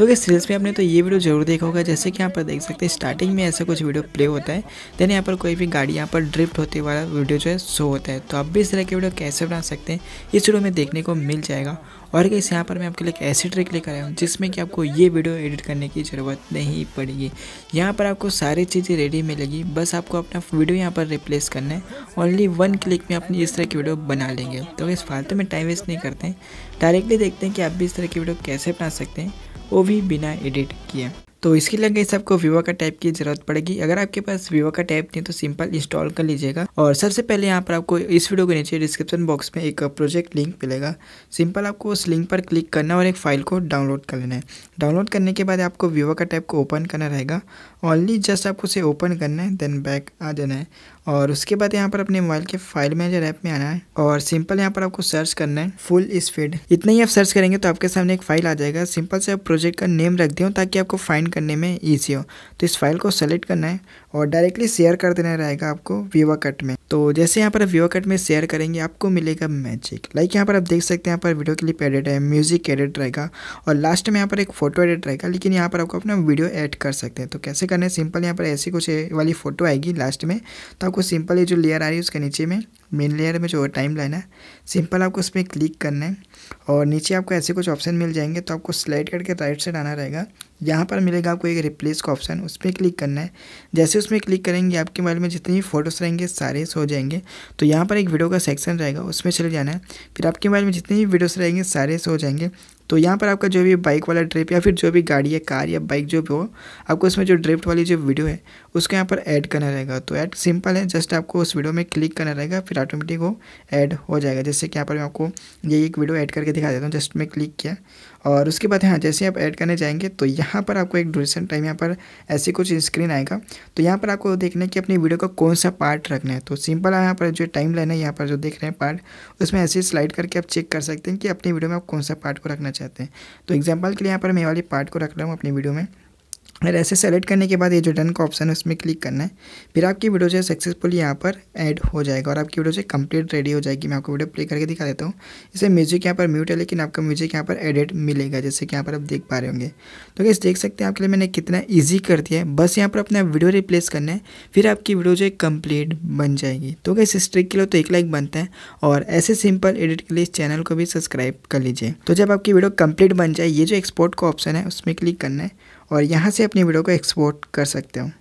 तो अगर सीरियल्स में आपने तो ये वीडियो जरूर देखा होगा जैसे कि यहाँ पर देख सकते हैं स्टार्टिंग में ऐसा कुछ वीडियो प्ले होता है देन यहाँ पर कोई भी गाड़ी यहाँ पर ड्रिफ्ट होते वाला वीडियो जो है शो होता है तो आप भी इस तरह के वीडियो कैसे बना सकते हैं इस वीडियो में देखने को मिल जाएगा और इस यहाँ पर मैं आपके लिए एक ऐसी ट्रिक लेकर आया हूँ जिसमें कि आपको ये वीडियो एडिट करने की ज़रूरत नहीं पड़ेगी यहाँ पर आपको सारी चीज़ें रेडी मिलेगी बस आपको अपना वीडियो यहाँ पर रिप्लेस करना है ओनली वन क्लिक में अपनी इस तरह की वीडियो बना लेंगे तो इस फालतू में टाइम वेस्ट नहीं करते हैं डायरेक्टली देखते हैं कि आप भी इस तरह की वीडियो कैसे बना सकते हैं वो भी बिना एडिट किए तो इसके लिए गई आपको वीवो का टैप की जरूरत पड़ेगी अगर आपके पास वीवो का टैप नहीं तो सिंपल इंस्टॉल कर लीजिएगा और सबसे पहले यहाँ पर आपको इस वीडियो के नीचे डिस्क्रिप्शन बॉक्स में एक प्रोजेक्ट लिंक मिलेगा सिंपल आपको उस लिंक पर क्लिक करना और एक फाइल को डाउनलोड कर लेना है डाउनलोड करने के बाद आपको वीवो का टैप को ओपन करना रहेगा ओनली जस्ट आपको उसे ओपन करना है देन बैक आ जाना है और उसके बाद यहाँ पर अपने मोबाइल के फाइल मैनेजर ऐप में आना है और सिंपल यहाँ पर आपको सर्च करना है फुल स्पीड इतना ही आप सर्च करेंगे तो आपके सामने एक फाइल आ जाएगा सिंपल से आप प्रोजेक्ट का नेम रख दें ताकि आपको फाइंड करने में ईजी हो तो इस फाइल को सेलेक्ट करना है और डायरेक्टली शेयर कर देना रहेगा आपको वीवा कट में तो जैसे यहाँ पर व्यू कट में शेयर करेंगे आपको मिलेगा मैजिक लाइक यहाँ पर आप देख सकते हैं यहाँ पर वीडियो क्लिप एडिट है म्यूजिक एडिट रहेगा और लास्ट में यहाँ पर एक फोटो एडिट रहेगा लेकिन यहाँ पर आपको अपना वीडियो ऐड कर सकते हैं तो कैसे करना है सिंपल यहाँ पर ऐसी कुछ वाली फोटो आएगी लास्ट में तो आपको सिंपल ये जो लेयर आ रही है उसके नीचे में मेन लेयर में जो टाइम लाइन है सिंपल आपको उसमें क्लिक करना है और नीचे आपको ऐसे कुछ ऑप्शन मिल जाएंगे तो आपको स्लाइड करके राइट साइड आना रहेगा यहाँ पर मिलेगा आपको एक रिप्लेस का ऑप्शन उस पर क्लिक करना है जैसे उसमें क्लिक करेंगे आपके मोबाइल में जितनी भी फोटोज़ रहेंगे सारे हो जाएंगे तो यहाँ पर एक वीडियो का सेक्शन रहेगा उसमें चले जाना है फिर आपके मोबाइल में जितने भी वीडियोस रहेंगे सारे से हो जाएंगे तो यहाँ पर आपका जो भी बाइक वाला ड्रिप या फिर जो भी गाड़ी या कार या बाइक जो भी हो आपको उसमें जो ड्रिफ्ट वाली जो वीडियो है उसको यहाँ पर ऐड करना रहेगा तो ऐड सिंपल है जस्ट आपको उस वीडियो में क्लिक करना रहेगा फिर ऑटोमेटिक वो ऐड हो जाएगा जैसे कि यहाँ पर मैं आपको ये एक वीडियो ऐड करके दिखा देता हूँ जस्ट मैं क्लिक किया और उसके बाद हाँ जैसे आप ऐड करने जाएंगे तो यहाँ पर आपको एक ड्यूरेशन टाइम यहाँ पर ऐसे कुछ स्क्रीन आएगा तो यहाँ पर आपको देखना है कि अपनी वीडियो का कौन सा पार्ट रखना है तो सिंपल यहाँ पर जो टाइम लाइन है यहाँ पर जो देख रहे हैं पार्ट उसमें ऐसे स्लाइड करके आप चेक कर सकते हैं कि अपनी वीडियो में आप कौन सा पार्ट को रखना चाहिए चाहते हैं तो एग्जाम्पल के लिए यहाँ पर मैं वाले पार्ट को रख रहा हूँ अपनी वीडियो में और ऐसे सेलेक्ट करने के बाद ये जो डन का ऑप्शन है उसमें क्लिक करना है फिर आपकी वीडियो जो है सक्सेसफुल यहाँ पर ऐड हो जाएगा और आपकी वीडियो जो कंप्लीट रेडी हो जाएगी मैं आपको वीडियो प्ले करके दिखा देता हूँ इसे म्यूजिक यहाँ पर म्यूट है लेकिन आपका म्यूजिक यहाँ पर एडिट मिलेगा जैसे कि यहाँ पर आप देख पा रहे होंगे तो इस देख सकते हैं आपके लिए मैंने कितना ईजी कर दिया है बस यहाँ पर अपना वीडियो रिप्लेस करना है फिर आपकी वीडियो जो है कम्प्लीट बन जाएगी तो कैसे इस के लिए तो एक लाइक बनता है और ऐसे सिंपल एडिट के लिए इस चैनल को भी सब्सक्राइब कर लीजिए तो जब आपकी वीडियो कम्प्लीट बन जाए ये जो एक्सपोर्ट का ऑप्शन है उसमें क्लिक करना है और यहाँ से अपनी वीडियो को एक्सपोर्ट कर सकते हो